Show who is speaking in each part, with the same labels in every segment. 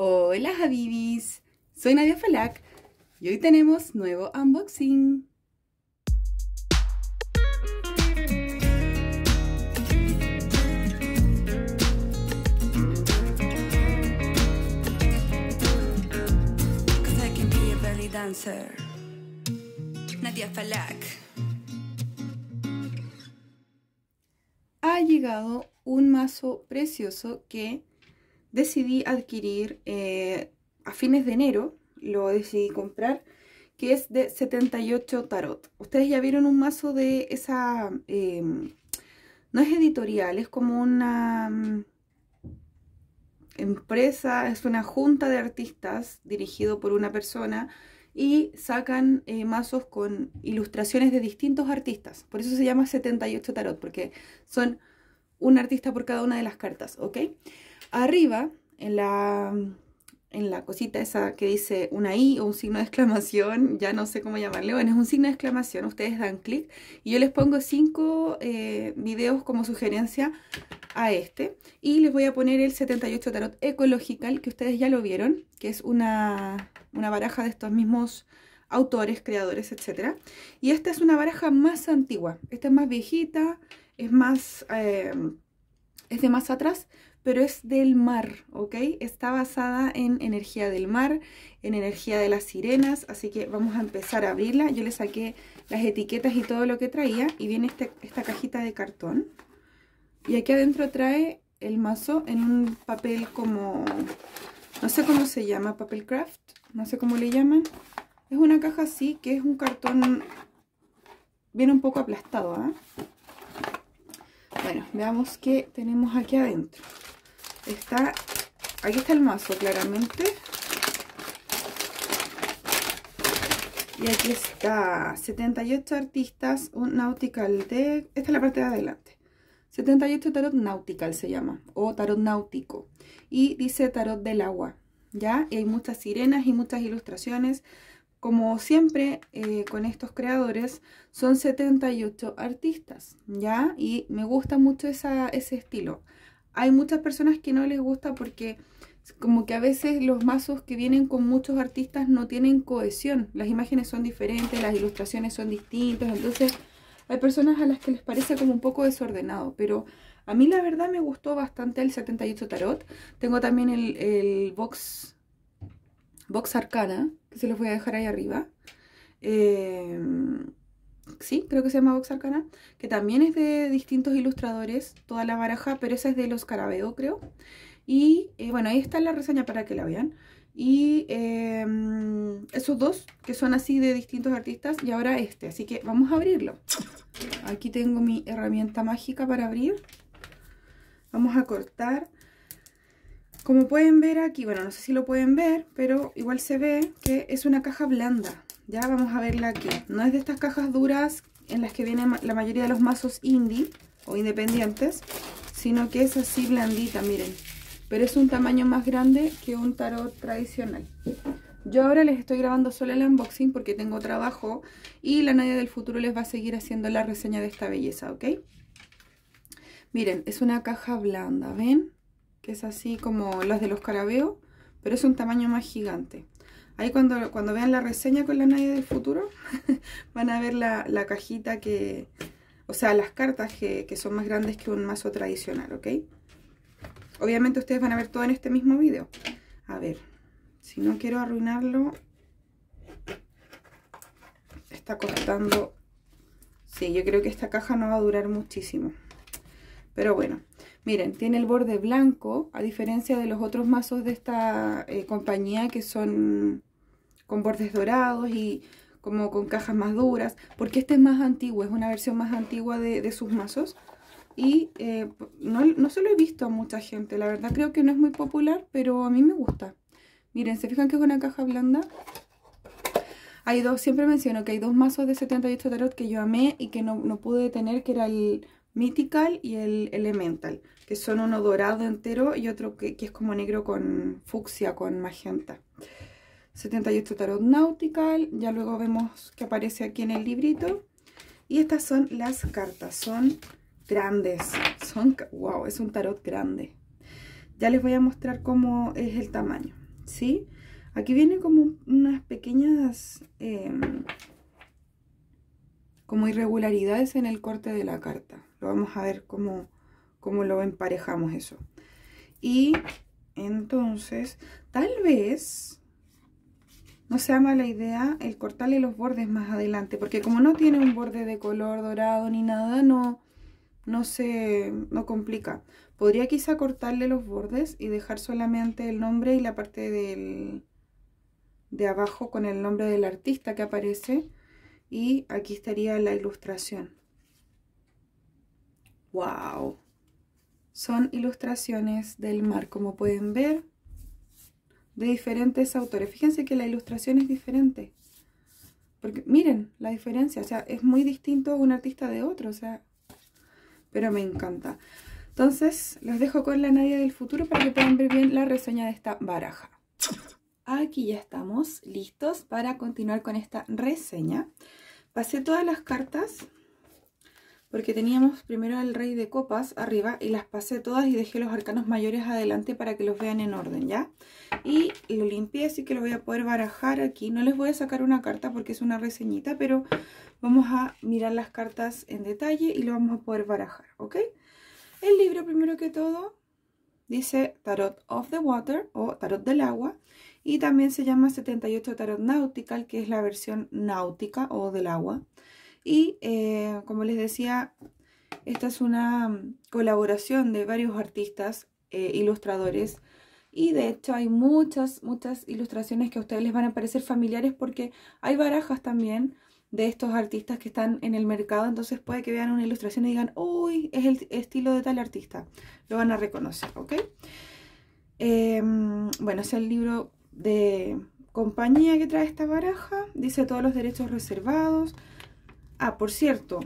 Speaker 1: Hola Habibis! soy Nadia Falak y hoy tenemos nuevo unboxing. Nadia Falak. Ha llegado un mazo precioso que decidí adquirir eh, a fines de enero, lo decidí comprar, que es de 78 tarot. Ustedes ya vieron un mazo de esa... Em, no es editorial, es como una mm, empresa, es una junta de artistas dirigido por una persona y sacan eh, mazos con ilustraciones de distintos artistas. Por eso se llama 78 tarot, porque son un artista por cada una de las cartas, ¿ok? Arriba, en la, en la cosita esa que dice una I o un signo de exclamación, ya no sé cómo llamarle, bueno, es un signo de exclamación, ustedes dan clic y yo les pongo cinco eh, videos como sugerencia a este y les voy a poner el 78 Tarot Ecological que ustedes ya lo vieron, que es una, baraja de estos mismos autores, creadores, etc. Y esta es una baraja más antigua, esta es más viejita, es más... Eh, es de más atrás, pero es del mar, ¿ok? Está basada en energía del mar, en energía de las sirenas, así que vamos a empezar a abrirla. Yo le saqué las etiquetas y todo lo que traía y viene este, esta cajita de cartón. Y aquí adentro trae el mazo en un papel como, no sé cómo se llama, papel craft, no sé cómo le llaman. Es una caja así, que es un cartón, viene un poco aplastado, ¿ah? Bueno, veamos qué tenemos aquí adentro está, aquí está el mazo claramente. Y aquí está, 78 artistas, un nautical de, esta es la parte de adelante. 78 tarot nautical se llama, o tarot náutico. Y dice tarot del agua, ¿ya? Y hay muchas sirenas y muchas ilustraciones. Como siempre eh, con estos creadores, son 78 artistas, ¿ya? Y me gusta mucho ese estilo hay muchas personas que no les gusta porque como que a veces los mazos que vienen con muchos artistas no tienen cohesión. Las imágenes son diferentes, las ilustraciones son distintas, entonces hay personas a las que les parece como un poco desordenado, pero a mí la verdad me gustó bastante el 78 Tarot. Tengo también el, box, box Arcana, que se los voy a dejar ahí arriba. Eh, sí, creo que se llama Box Arcana, que también es de distintos ilustradores, toda la baraja, pero esa es de los Carabeo, creo. Y eh, bueno, ahí está la reseña para que la vean. Y em, esos dos, que son así de distintos artistas, y ahora este. Así que vamos a abrirlo. Aquí tengo mi herramienta mágica para abrir. Vamos a cortar. Como pueden ver aquí, bueno, no sé si lo pueden ver, pero igual se ve que es una caja blanda. Ya vamos a verla aquí. No es de estas cajas duras en las que vienen la mayoría de los mazos indie o independientes, sino que es así blandita, miren. Pero es un tamaño más grande que un tarot tradicional. Yo ahora les estoy grabando solo el unboxing porque tengo trabajo y la Nadia del futuro les va a seguir haciendo la reseña de esta belleza, ¿ok? Miren, es una caja blanda, ¿ven? Que es así como las de los carabeos, pero es un tamaño más gigante. Ahí cuando, cuando vean la reseña con la Nadia del futuro, van a ver la, cajita que... O sea, las cartas que, son más grandes que un mazo tradicional, ¿ok? Obviamente ustedes van a ver todo en este mismo video. A ver, si no quiero arruinarlo... Está costando... Sí, yo creo que esta caja no va a durar muchísimo. Pero bueno, miren, tiene el borde blanco, a diferencia de los otros mazos de esta eh, compañía que son con bordes dorados y como con cajas más duras, porque este es más antiguo, es una versión más antigua de, sus mazos. Y eh, no, se lo he visto a mucha gente, la verdad creo que no es muy popular, pero a mí me gusta. Miren, se fijan que es una caja blanda. Hay dos, siempre menciono que hay dos mazos de 78 tarot que yo amé y que no, no pude tener, que era el Mythical y el Elemental, que son uno dorado entero y otro que, que es como negro con fucsia, con magenta. 78 Tarot Nautical. Ya luego vemos que aparece aquí en el librito. Y estas son las cartas. Son grandes. Son, wow, es un tarot grande. Ya les voy a mostrar cómo es el tamaño. ¿Sí? Aquí vienen como unas pequeñas... Em, como irregularidades en el corte de la carta. Lo vamos a ver cómo, cómo lo emparejamos eso. Y entonces, tal vez no sea mala idea el cortarle los bordes más adelante, porque como no tiene un borde de color dorado ni nada, no, no se no complica. Podría quizá cortarle los bordes y dejar solamente el nombre y la parte del, de abajo con el nombre del artista que aparece. Y aquí estaría la ilustración. ¡Wow! Son ilustraciones del mar, como pueden ver de diferentes autores. Fíjense que la ilustración es diferente. Porque miren la diferencia, o sea, es muy distinto un artista de otro, o sea, pero me encanta. Entonces, los dejo con la Nadia del futuro para que puedan ver bien la reseña de esta baraja. Aquí ya estamos listos para continuar con esta reseña. Pasé todas las cartas porque teníamos primero el rey de copas arriba y las pasé todas y dejé los arcanos mayores adelante para que los vean en orden, ¿ya? Y lo limpié, así que lo voy a poder barajar aquí. No les voy a sacar una carta porque es una reseñita, pero vamos a mirar las cartas en detalle y lo vamos a poder barajar, ¿ok? El libro primero que todo dice Tarot of the Water o Tarot del Agua y también se llama 78 Tarot Nautical, que es la versión náutica o del agua. Y eh, como les decía, esta es una colaboración de varios artistas, eh, ilustradores. Y de hecho hay muchas, muchas ilustraciones que a ustedes les van a parecer familiares porque hay barajas también de estos artistas que están en el mercado. Entonces puede que vean una ilustración y digan, uy, es el estilo de tal artista. Lo van a reconocer, ¿ok? Em, bueno, es el libro de compañía que trae esta baraja. Dice todos los derechos reservados. Ah, por cierto,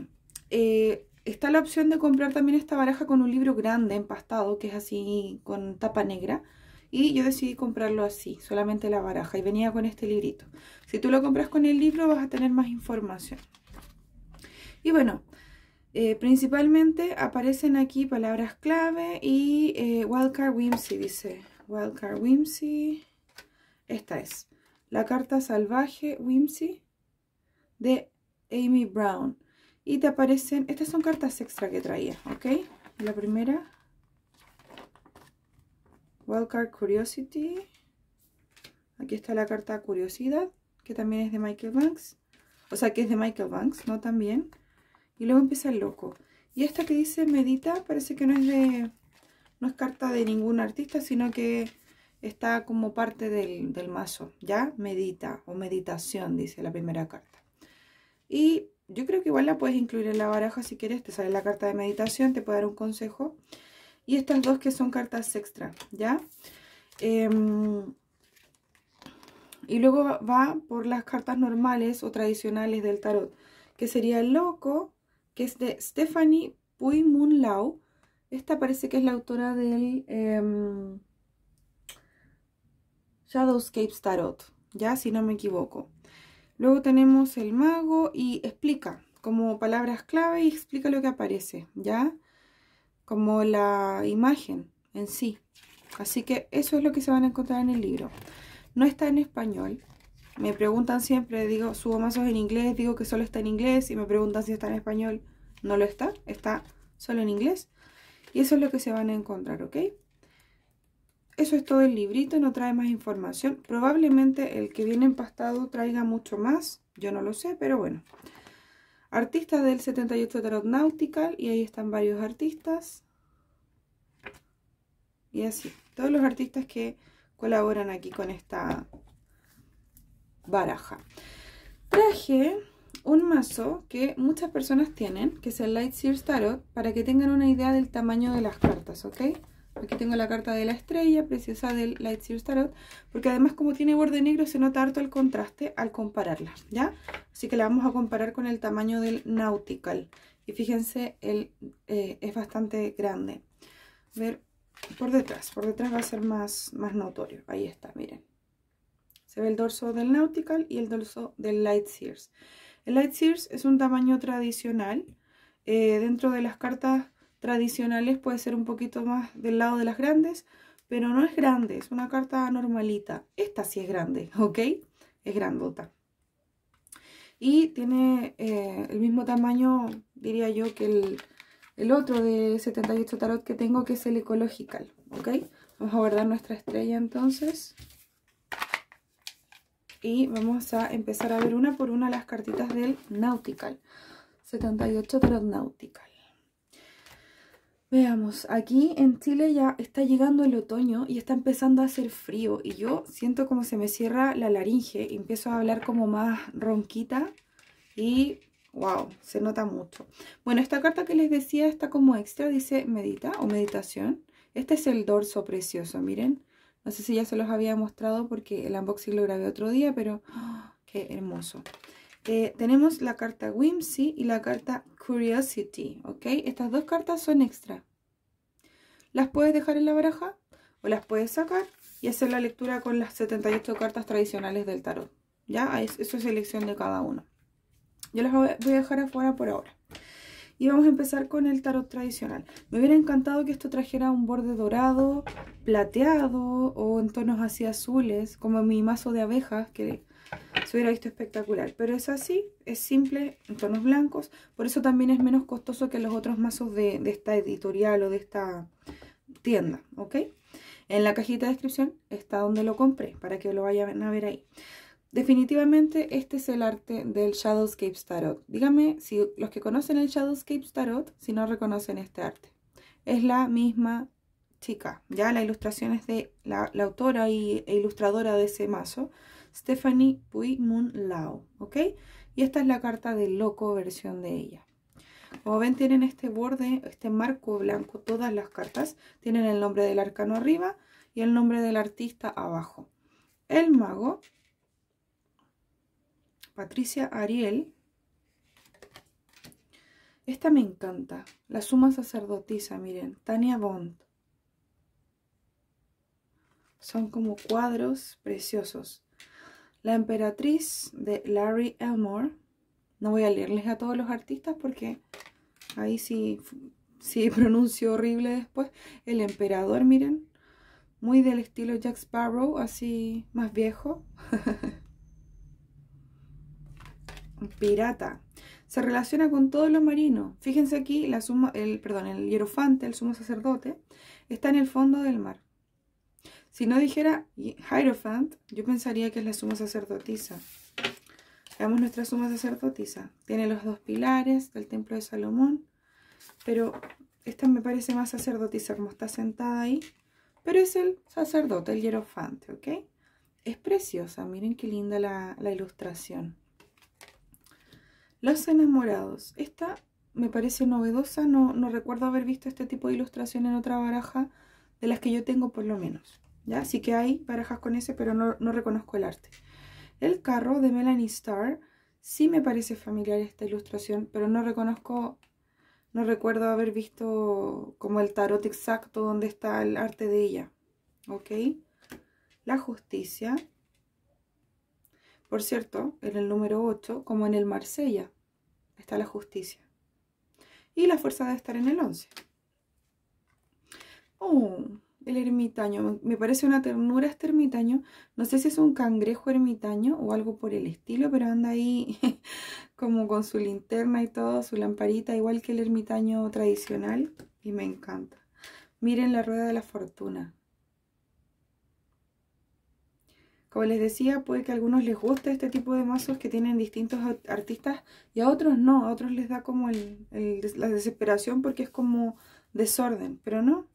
Speaker 1: eh, está la opción de comprar también esta baraja con un libro grande empastado, que es así con tapa negra. Y yo decidí comprarlo así, solamente la baraja, y venía con este librito. Si tú lo compras con el libro vas a tener más información. Y bueno, eh, principalmente aparecen aquí palabras clave y eh, Wildcard Whimsy, dice. Wildcard Whimsy. Esta es. La carta salvaje Whimsy de Amy Brown. Y te aparecen, estas son cartas extra que traía, ¿ok? La primera, Wildcard Curiosity. Aquí está la carta Curiosidad, que también es de Michael Banks. O sea, que es de Michael Banks, ¿no? También. Y luego empieza el loco. Y esta que dice Medita parece que no es de... No es carta de ningún artista, sino que está como parte del, del mazo. ¿Ya? Medita o meditación, dice la primera carta. Y yo creo que igual la puedes incluir en la baraja si quieres. Te sale la carta de meditación, te puede dar un consejo. Y estas dos que son cartas extra, ¿ya? Em, y luego va por las cartas normales o tradicionales del tarot, que sería el Loco, que es de Stephanie Pui Moon Lau. Esta parece que es la autora del em, Shadowscapes Tarot, ya si no me equivoco. Luego tenemos el mago y explica, como palabras clave y explica lo que aparece, ¿ya? Como la imagen en sí. Así que eso es lo que se van a encontrar en el libro. No está en español. Me preguntan siempre, digo, subo mazos en inglés, digo que solo está en inglés y me preguntan si está en español. No lo está, está solo en inglés. Y eso es lo que se van a encontrar, ¿ok? Eso es todo el librito, no trae más información. Probablemente el que viene empastado traiga mucho más, yo no lo sé, pero bueno. Artistas del 78 Tarot Nautical, y ahí están varios artistas. Y así, todos los artistas que colaboran aquí con esta baraja. Traje un mazo que muchas personas tienen, que es el Light Sears Tarot, para que tengan una idea del tamaño de las cartas, ¿ok? Aquí tengo la carta de la estrella, preciosa del Lightseer Tarot, porque además como tiene borde negro se nota harto el contraste al compararla, ¿ya? Así que la vamos a comparar con el tamaño del Nautical. Y fíjense, el, eh, es bastante grande. A ver, por detrás, por detrás va a ser más, más notorio. Ahí está, miren. Se ve el dorso del Nautical y el dorso del Sears. El Sears es un tamaño tradicional. Eh, dentro de las cartas tradicionales puede ser un poquito más del lado de las grandes, pero no es grande, es una carta normalita. Esta sí es grande, ¿ok? Es grandota. Y tiene eh, el mismo tamaño, diría yo, que el, el, otro de 78 tarot que tengo, que es el Ecological, ¿ok? Vamos a guardar nuestra estrella entonces. Y vamos a empezar a ver una por una las cartitas del Nautical. 78 Tarot Nautical. Veamos, aquí en Chile ya está llegando el otoño y está empezando a hacer frío y yo siento como se me cierra la laringe y empiezo a hablar como más ronquita y wow, se nota mucho. Bueno, esta carta que les decía está como extra, dice medita o meditación. Este es el dorso precioso, miren. No sé si ya se los había mostrado porque el unboxing lo grabé otro día, pero ¡ah! qué hermoso. Eh, tenemos la carta Whimsy y la carta Curiosity, ¿ok? Estas dos cartas son extra. Las puedes dejar en la baraja o las puedes sacar y hacer la lectura con las 78 cartas tradicionales del tarot. Ya, ah, eso es elección de cada uno. Yo las voy a dejar afuera por ahora. Y vamos a empezar con el tarot tradicional. Me hubiera encantado que esto trajera un borde dorado, plateado o en tonos así azules, como mi mazo de abejas, que se hubiera visto espectacular. Pero es así, es simple, en tonos blancos. Por eso también es menos costoso que los otros mazos de, esta editorial o de esta tienda, ¿ok? En la cajita de descripción está donde lo compré, para que lo vayan a ver ahí. Definitivamente este es el arte del Shadowscape Tarot. Díganme si los que conocen el Shadowscape Tarot, si no reconocen este arte. Es la misma chica, ya la ilustración es de la, autora y, e ilustradora de ese mazo. Stephanie Pui Mun Lao, ¿ok? Y esta es la carta de loco versión de ella. Como ven, tienen este borde, este marco blanco, todas las cartas. Tienen el nombre del arcano arriba y el nombre del artista abajo. El mago, Patricia Ariel. Esta me encanta, la suma sacerdotisa, miren, Tania Bond. Son como cuadros preciosos. La emperatriz de Larry Elmore. No voy a leerles a todos los artistas porque ahí sí, sí pronuncio horrible después. El emperador, miren. Muy del estilo Jack Sparrow, así más viejo. Pirata. Se relaciona con todos los marinos. Fíjense aquí, la suma, el, perdón, el hierofante, el sumo sacerdote, está en el fondo del mar. Si no dijera hierofante, yo pensaría que es la suma sacerdotisa. Veamos nuestra suma sacerdotisa. Tiene los dos pilares del templo de Salomón, pero esta me parece más sacerdotisa como está sentada ahí. Pero es el sacerdote, el hierofante, ¿ok? Es preciosa, miren qué linda la, ilustración. Los enamorados. Esta me parece novedosa, no recuerdo haber visto este tipo de ilustración en otra baraja de las que yo tengo por lo menos. ¿ya? Sí que hay parejas con ese, pero no, no reconozco el arte. El carro de Melanie Starr, sí me parece familiar esta ilustración, pero no reconozco, no recuerdo haber visto como el tarot exacto donde está el arte de ella, ¿ok? La justicia. Por cierto, en el número 8, como en el Marsella, está la justicia. Y la fuerza debe estar en el 11. El ermitaño. Me parece una ternura este ermitaño. No sé si es un cangrejo ermitaño o algo por el estilo, pero anda ahí como con su linterna y todo, su lamparita, igual que el ermitaño tradicional. Y me encanta. Miren la rueda de la fortuna. Como les decía, puede que a algunos les guste este tipo de mazos que tienen distintos artistas y a otros no. A otros les da como la desesperación porque es como desorden, pero no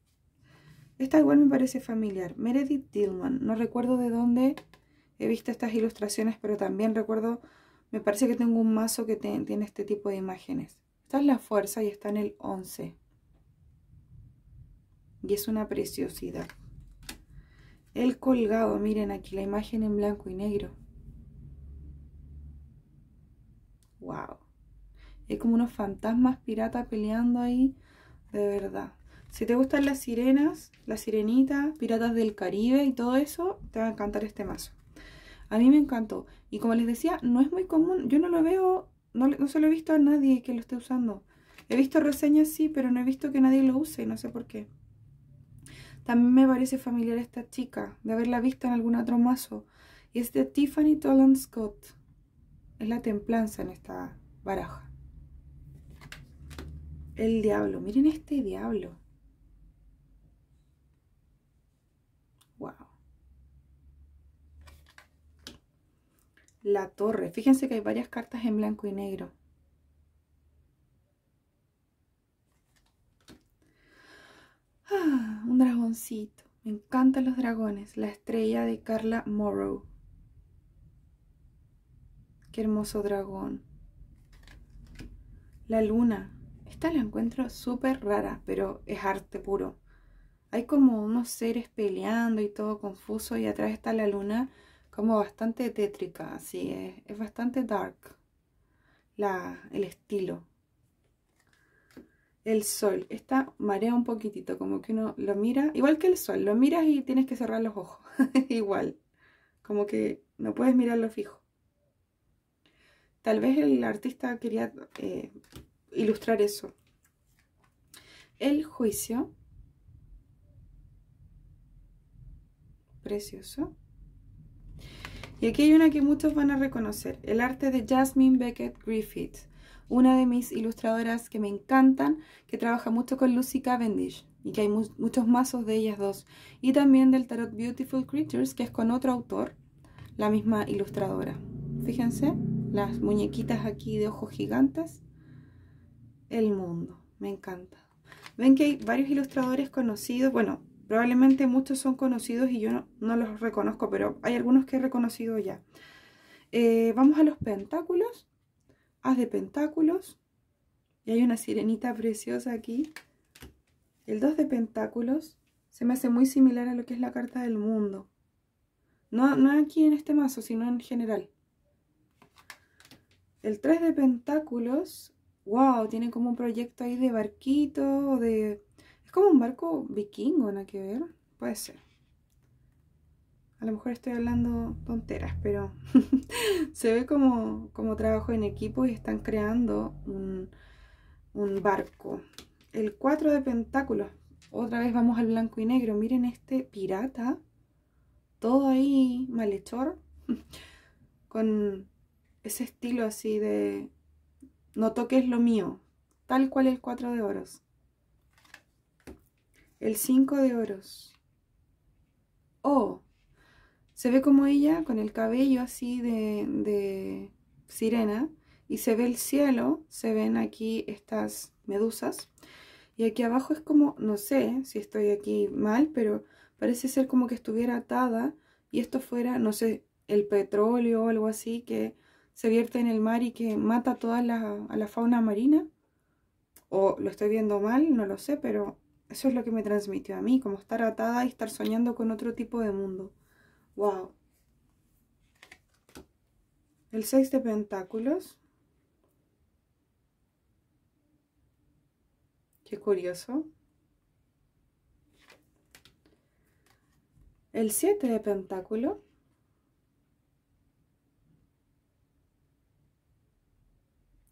Speaker 1: esta igual me parece familiar. Meredith Dillman. No recuerdo de dónde he visto estas ilustraciones, pero también recuerdo, me parece que tengo un mazo que tiene este tipo de imágenes. Esta es la fuerza y está en el 11. Y es una preciosidad. El colgado, miren aquí la imagen en blanco y negro. Wow. Es como unos fantasmas piratas peleando ahí, de verdad. Si te gustan las sirenas, las sirenitas, piratas del Caribe y todo eso, te va a encantar este mazo. A mí me encantó. Y como les decía, no es muy común. Yo no lo veo, no, no se lo he visto a nadie que lo esté usando. He visto reseñas, sí, pero no he visto que nadie lo use, no sé por qué. También me parece familiar esta chica, de haberla visto en algún otro mazo. Y es de Tiffany Toland Scott. Es la templanza en esta baraja. El diablo, miren este diablo. la torre. Fíjense que hay varias cartas en blanco y negro. Ah, un dragoncito. Me encantan los dragones. La estrella de Carla Morrow. Qué hermoso dragón. La luna. Esta la encuentro súper rara, pero es arte puro. Hay como unos seres peleando y todo confuso y atrás está la luna como bastante tétrica, así es, es bastante dark el estilo. El sol, esta marea un poquitito, como que uno lo mira, igual que el sol, lo miras y tienes que cerrar los ojos, igual, como que no puedes mirarlo fijo. Tal vez el artista quería eh, ilustrar eso. El juicio, precioso. Y aquí hay una que muchos van a reconocer, el arte de Jasmine Beckett Griffith, una de mis ilustradoras que me encantan, que trabaja mucho con Lucy Cavendish y que hay muchos mazos de ellas dos. Y también del tarot Beautiful Creatures, que es con otro autor, la misma ilustradora. Fíjense, las muñequitas aquí de ojos gigantes. El mundo, me encanta. Ven que hay varios ilustradores conocidos, bueno, Probablemente muchos son conocidos y yo no, los reconozco, pero hay algunos que he reconocido ya. Eh, vamos a los pentáculos. Haz de pentáculos. Y hay una sirenita preciosa aquí. El 2 de pentáculos se me hace muy similar a lo que es la carta del mundo. No, no aquí en este mazo, sino en general. El 3 de pentáculos, wow, tiene como un proyecto ahí de barquito, de es como un barco vikingo, no que ver. Puede ser. A lo mejor estoy hablando tonteras, pero se ve como, trabajo en equipo y están creando un, un barco. El 4 de pentáculos. Otra vez vamos al blanco y negro. Miren este pirata. Todo ahí malhechor. Con ese estilo así de... No toques lo mío. Tal cual el 4 de oros el 5 de oros. Oh, se ve como ella con el cabello así de, sirena y se ve el cielo, se ven aquí estas medusas. Y aquí abajo es como, no sé si estoy aquí mal, pero parece ser como que estuviera atada y esto fuera, no sé, el petróleo o algo así que se vierte en el mar y que mata a toda a la fauna marina. O lo estoy viendo mal, no lo sé, pero eso es lo que me transmitió a mí, como estar atada y estar soñando con otro tipo de mundo. ¡Wow! El 6 de Pentáculos. Qué curioso. El 7 de Pentáculo.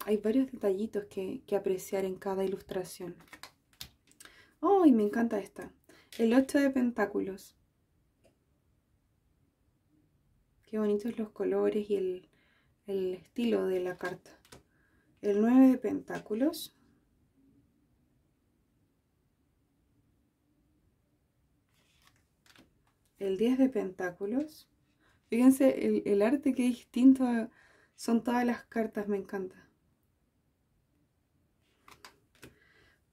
Speaker 1: Hay varios detallitos que apreciar en cada ilustración. ¡Ay, me encanta esta! El 8 de pentáculos. Qué bonitos los colores y el, estilo de la carta. El 9 de pentáculos. El 10 de pentáculos. Fíjense el, arte que distinto son todas las cartas, me encanta.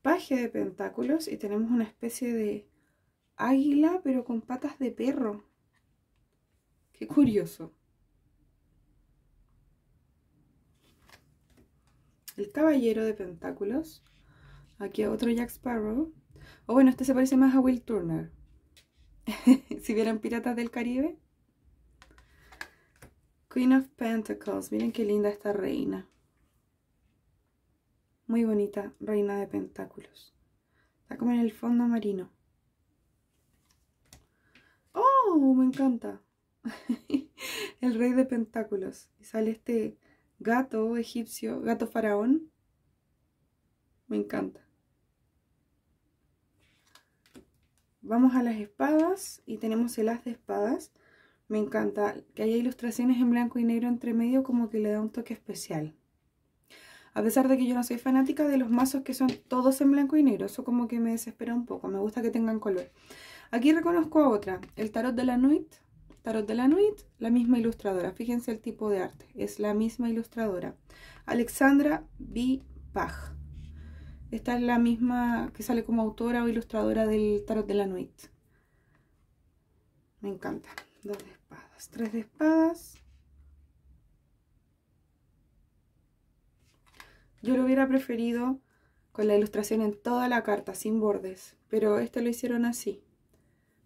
Speaker 1: paje de pentáculos y tenemos una especie de águila pero con patas de perro. Qué curioso. El caballero de pentáculos. Aquí otro Jack Sparrow. O oh, bueno, este se parece más a Will Turner. si vieran Piratas del Caribe. Queen of Pentacles. Miren qué linda esta reina muy bonita reina de pentáculos. Está como en el fondo marino. ¡Oh! Me encanta. el rey de pentáculos. Y sale este gato egipcio, gato faraón. Me encanta. Vamos a las espadas y tenemos el as de espadas. Me encanta que haya ilustraciones en blanco y negro entre medio como que le da un toque especial. A pesar de que yo no soy fanática de los mazos que son todos en blanco y negro. Eso como que me desespera un poco. Me gusta que tengan color. Aquí reconozco a otra. El Tarot de la Nuit. Tarot de la Nuit, la misma ilustradora. Fíjense el tipo de arte. Es la misma ilustradora. Alexandra B. Pag Esta es la misma que sale como autora o ilustradora del Tarot de la Nuit. Me encanta. Dos de espadas. Tres de espadas. Yo lo hubiera preferido con la ilustración en toda la carta, sin bordes, pero este lo hicieron así.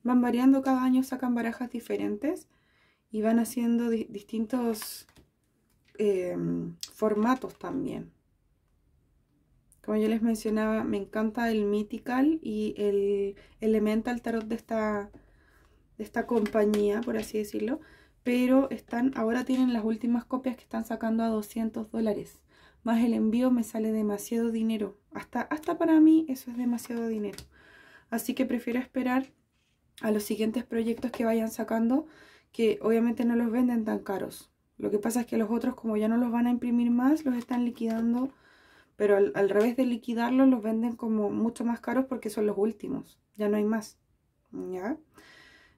Speaker 1: Van variando cada año, sacan barajas diferentes y van haciendo distintos em, formatos también. Como yo les mencionaba, me encanta el Mythical y el Elemental Tarot de esta, de esta compañía, por así decirlo. Pero están, ahora tienen las últimas copias que están sacando a 200 dólares más el envío me sale demasiado dinero. Hasta, hasta para mí eso es demasiado dinero. Así que prefiero esperar a los siguientes proyectos que vayan sacando, que obviamente no los venden tan caros. Lo que pasa es que los otros, como ya no los van a imprimir más, los están liquidando, pero al, al revés de liquidarlos, los venden como mucho más caros porque son los últimos, ya no hay más. ¿ya?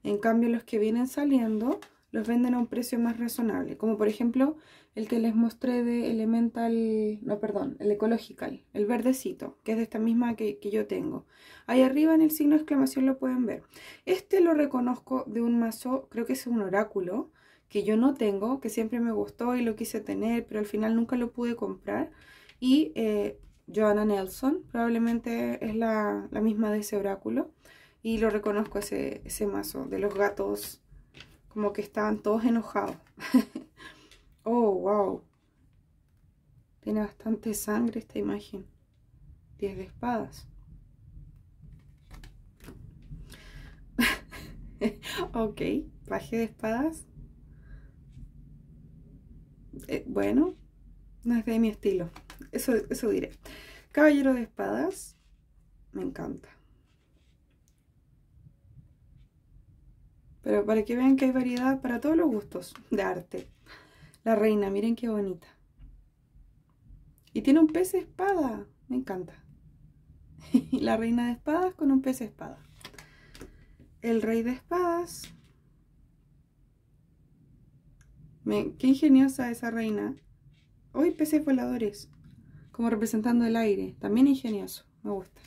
Speaker 1: En cambio, los que vienen saliendo, los venden a un precio más razonable, como por ejemplo el que les mostré de Elemental, no perdón, el Ecological, el verdecito, que es de esta misma que, yo tengo. Ahí arriba en el signo de exclamación lo pueden ver. Este lo reconozco de un mazo, creo que es un oráculo, que yo no tengo, que siempre me gustó y lo quise tener, pero al final nunca lo pude comprar. Y eh, Joanna Nelson probablemente es la, misma de ese oráculo y lo reconozco ese, ese mazo de los gatos como que estaban todos enojados. oh, wow. Tiene bastante sangre esta imagen. 10 de espadas. ok, paje de espadas. Eh, bueno, no es de mi estilo. Eso, eso diré. Caballero de espadas. Me encanta. Pero para que vean que hay variedad para todos los gustos de arte. La reina, miren qué bonita. Y tiene un pez espada. Me encanta. la reina de espadas con un pez espada. El rey de espadas. qué ingeniosa esa reina. Hoy peces voladores. Como representando el aire. También ingenioso. Me gusta.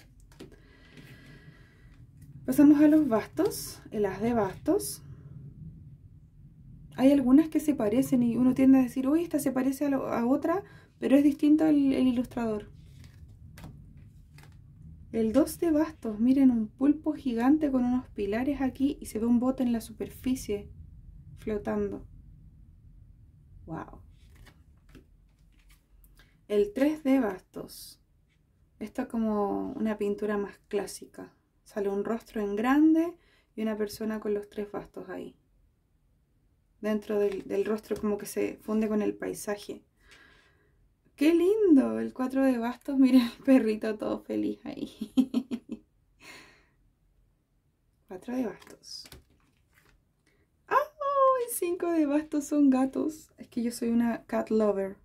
Speaker 1: Pasamos a los bastos, el as de bastos. Hay algunas que se parecen y uno tiende a decir, uy, esta se parece a, otra, pero es distinto el, ilustrador. El 2 de bastos, miren, un pulpo gigante con unos pilares aquí y se ve un bote en la superficie flotando. ¡Wow! El 3 de bastos. Esto es como una pintura más clásica. Sale un rostro en grande y una persona con los tres bastos ahí. Dentro del, rostro como que se funde con el paisaje. ¡Qué lindo! El cuatro de bastos, mira el perrito todo feliz ahí. cuatro de bastos. ¡Ah! ¡Oh! El cinco de bastos son gatos. Es que yo soy una cat lover.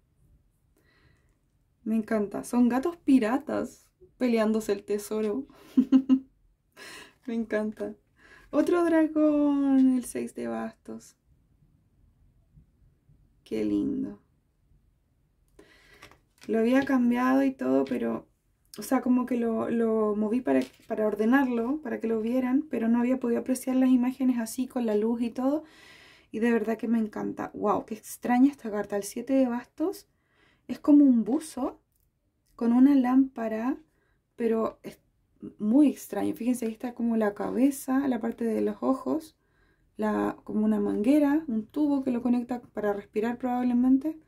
Speaker 1: Me encanta. Son gatos piratas peleándose el tesoro. Me encanta. Otro dragón, el 6 de bastos. Qué lindo. Lo había cambiado y todo, pero... O sea, como que lo, moví para, para ordenarlo, para que lo vieran, pero no había podido apreciar las imágenes así, con la luz y todo. Y de verdad que me encanta. ¡Wow! ¡Qué extraña esta carta! El 7 de bastos es como un buzo con una lámpara, pero muy extraño. Fíjense, ahí está como la cabeza, la parte de los ojos, la, como una manguera, un tubo que lo conecta para respirar probablemente.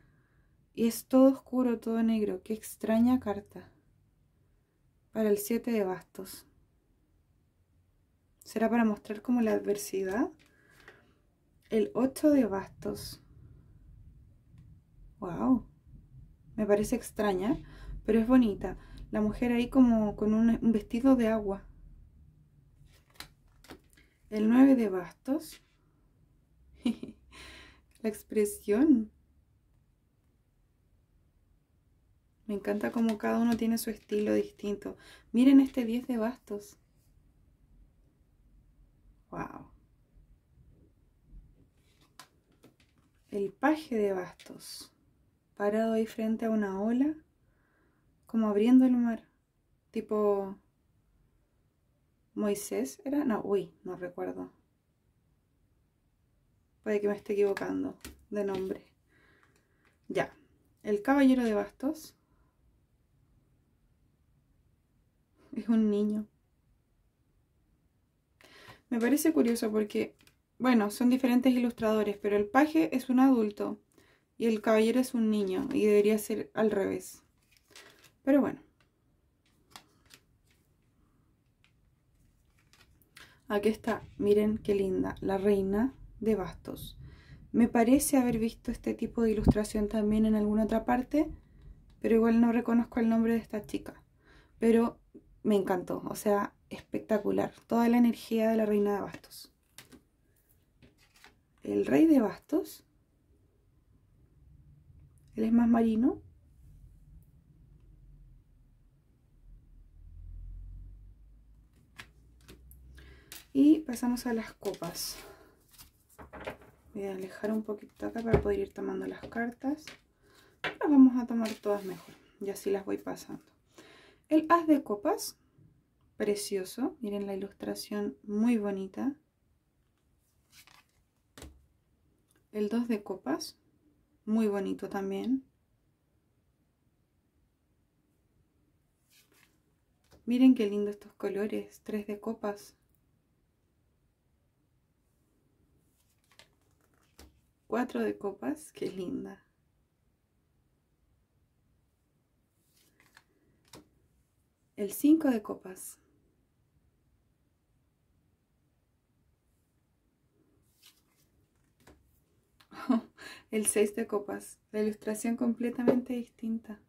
Speaker 1: Y es todo oscuro, todo negro. Qué extraña carta. Para el 7 de bastos. ¿Será para mostrar como la adversidad? El 8 de bastos. Wow. Me parece extraña, pero es bonita la mujer ahí como con un, vestido de agua. El 9 de bastos. la expresión. Me encanta como cada uno tiene su estilo distinto. Miren este 10 de bastos. Wow. El paje de bastos. Parado ahí frente a una ola como abriendo el mar, tipo Moisés era, no, uy, no recuerdo. Puede que me esté equivocando de nombre. Ya, el caballero de bastos es un niño. Me parece curioso porque, bueno, son diferentes ilustradores, pero el paje es un adulto y el caballero es un niño y debería ser al revés. Pero bueno. Aquí está, miren qué linda, la reina de bastos. Me parece haber visto este tipo de ilustración también en alguna otra parte, pero igual no reconozco el nombre de esta chica. Pero me encantó, o sea, espectacular. Toda la energía de la reina de bastos. El rey de bastos. Él es más marino. Y pasamos a las copas. Voy a alejar un poquito acá para poder ir tomando las cartas. Las vamos a tomar todas mejor. Y así las voy pasando. El as de copas. Precioso. Miren la ilustración muy bonita. El 2 de copas. Muy bonito también. Miren qué lindo estos colores. 3 de copas. Cuatro de copas, qué linda. El cinco de copas. el 6 de copas, la ilustración completamente distinta.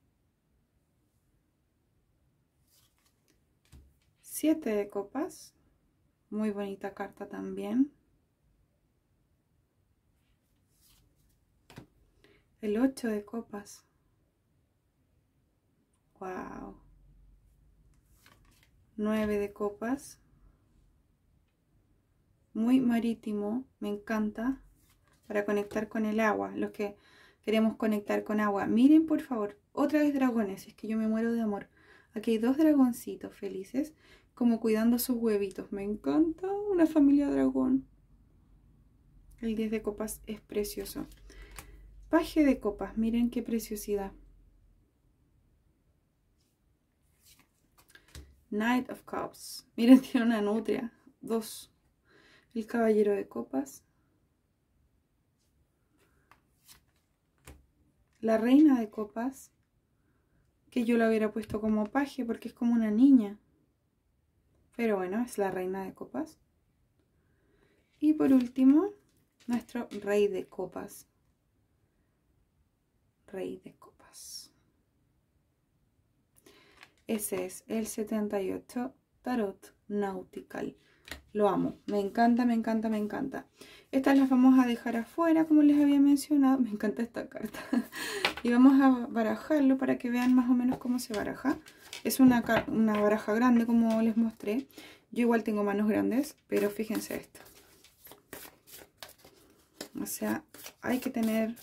Speaker 1: 7 de copas, muy bonita carta también. El 8 de copas. Wow. 9 de copas. Muy marítimo, me encanta. Para conectar con el agua, los que queremos conectar con agua. Miren por favor, otra vez dragones, es que yo me muero de amor. Aquí hay dos dragoncitos felices, como cuidando sus huevitos. Me encanta una familia dragón. El 10 de copas es precioso. Paje de copas, miren qué preciosidad. Knight of Cups. Miren, tiene una nutria. Dos. El caballero de copas. La reina de copas. Que yo la hubiera puesto como paje porque es como una niña. Pero bueno, es la reina de copas. Y por último, nuestro rey de copas rey de copas. Ese es el 78 Tarot Nautical. Lo amo, me encanta, me encanta, me encanta. Estas las vamos a dejar afuera, como les había mencionado. Me encanta esta carta. y vamos a barajarlo para que vean más o menos cómo se baraja. Es una, una baraja grande, como les mostré. Yo igual tengo manos grandes, pero fíjense esto. O sea, hay que tener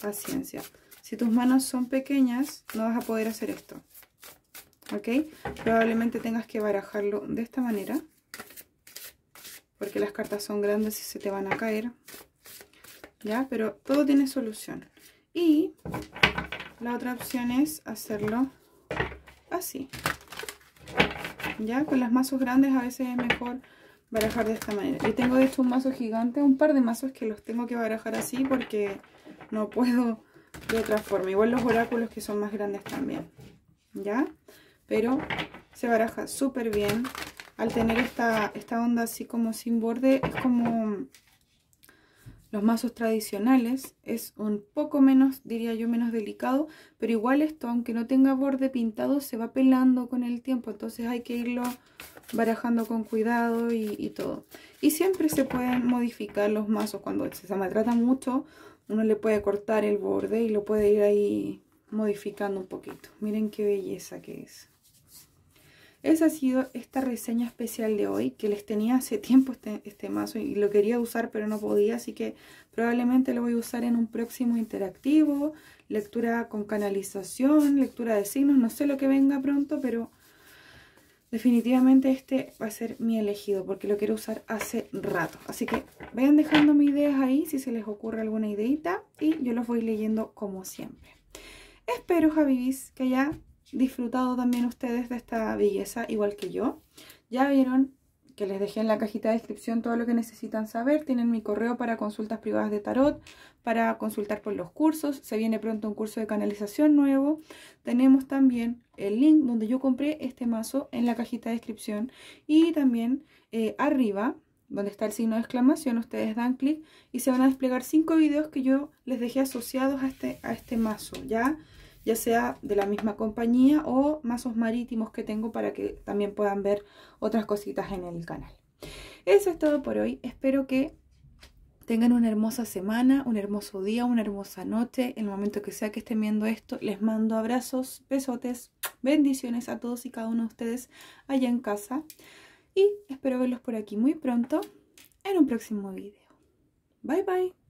Speaker 1: paciencia. Si tus manos son pequeñas, no vas a poder hacer esto. ¿Ok? Probablemente tengas que barajarlo de esta manera. Porque las cartas son grandes y se te van a caer. ¿Ya? Pero todo tiene solución. Y la otra opción es hacerlo así. ¿Ya? Con las mazos grandes a veces es mejor barajar de esta manera. Yo tengo de hecho un mazo gigante, un par de mazos que los tengo que barajar así porque no puedo de otra forma. Igual los oráculos que son más grandes también, ¿ya? Pero se baraja súper bien. Al tener esta, onda así como sin borde, es como los mazos tradicionales. Es un poco menos, diría yo, menos delicado. Pero igual esto, aunque no tenga borde pintado, se va pelando con el tiempo. Entonces hay que irlo barajando con cuidado y, y todo. Y siempre se pueden modificar los mazos cuando se maltratan mucho uno le puede cortar el borde y lo puede ir ahí modificando un poquito. Miren qué belleza que es. Esa ha sido esta reseña especial de hoy, que les tenía hace tiempo este, este mazo y lo quería usar pero no podía, así que probablemente lo voy a usar en un próximo interactivo, lectura con canalización, lectura de signos, no sé lo que venga pronto, pero Definitivamente este va a ser mi elegido porque lo quiero usar hace rato. Así que vayan mis ideas ahí si se les ocurre alguna ideita y yo los voy leyendo como siempre. Espero, Javibis, que haya disfrutado también ustedes de esta belleza igual que yo. Ya vieron que les dejé en la cajita de descripción todo lo que necesitan saber. Tienen mi correo para consultas privadas de tarot, para consultar por los cursos. Se viene pronto un curso de canalización nuevo. Tenemos también el link donde yo compré este mazo en la cajita de descripción. Y también eh, arriba, donde está el signo de exclamación, ustedes dan clic y se van a desplegar cinco videos que yo les dejé asociados a este, a este mazo, ¿ya? ya sea de la misma compañía o mazos marítimos que tengo para que también puedan ver otras cositas en el canal. Eso es todo por hoy. Espero que tengan una hermosa semana, un hermoso día, una hermosa noche. En el momento que sea que estén viendo esto, les mando abrazos, besotes, bendiciones a todos y cada uno de ustedes allá en casa. Y espero verlos por aquí muy pronto en un próximo video. Bye bye.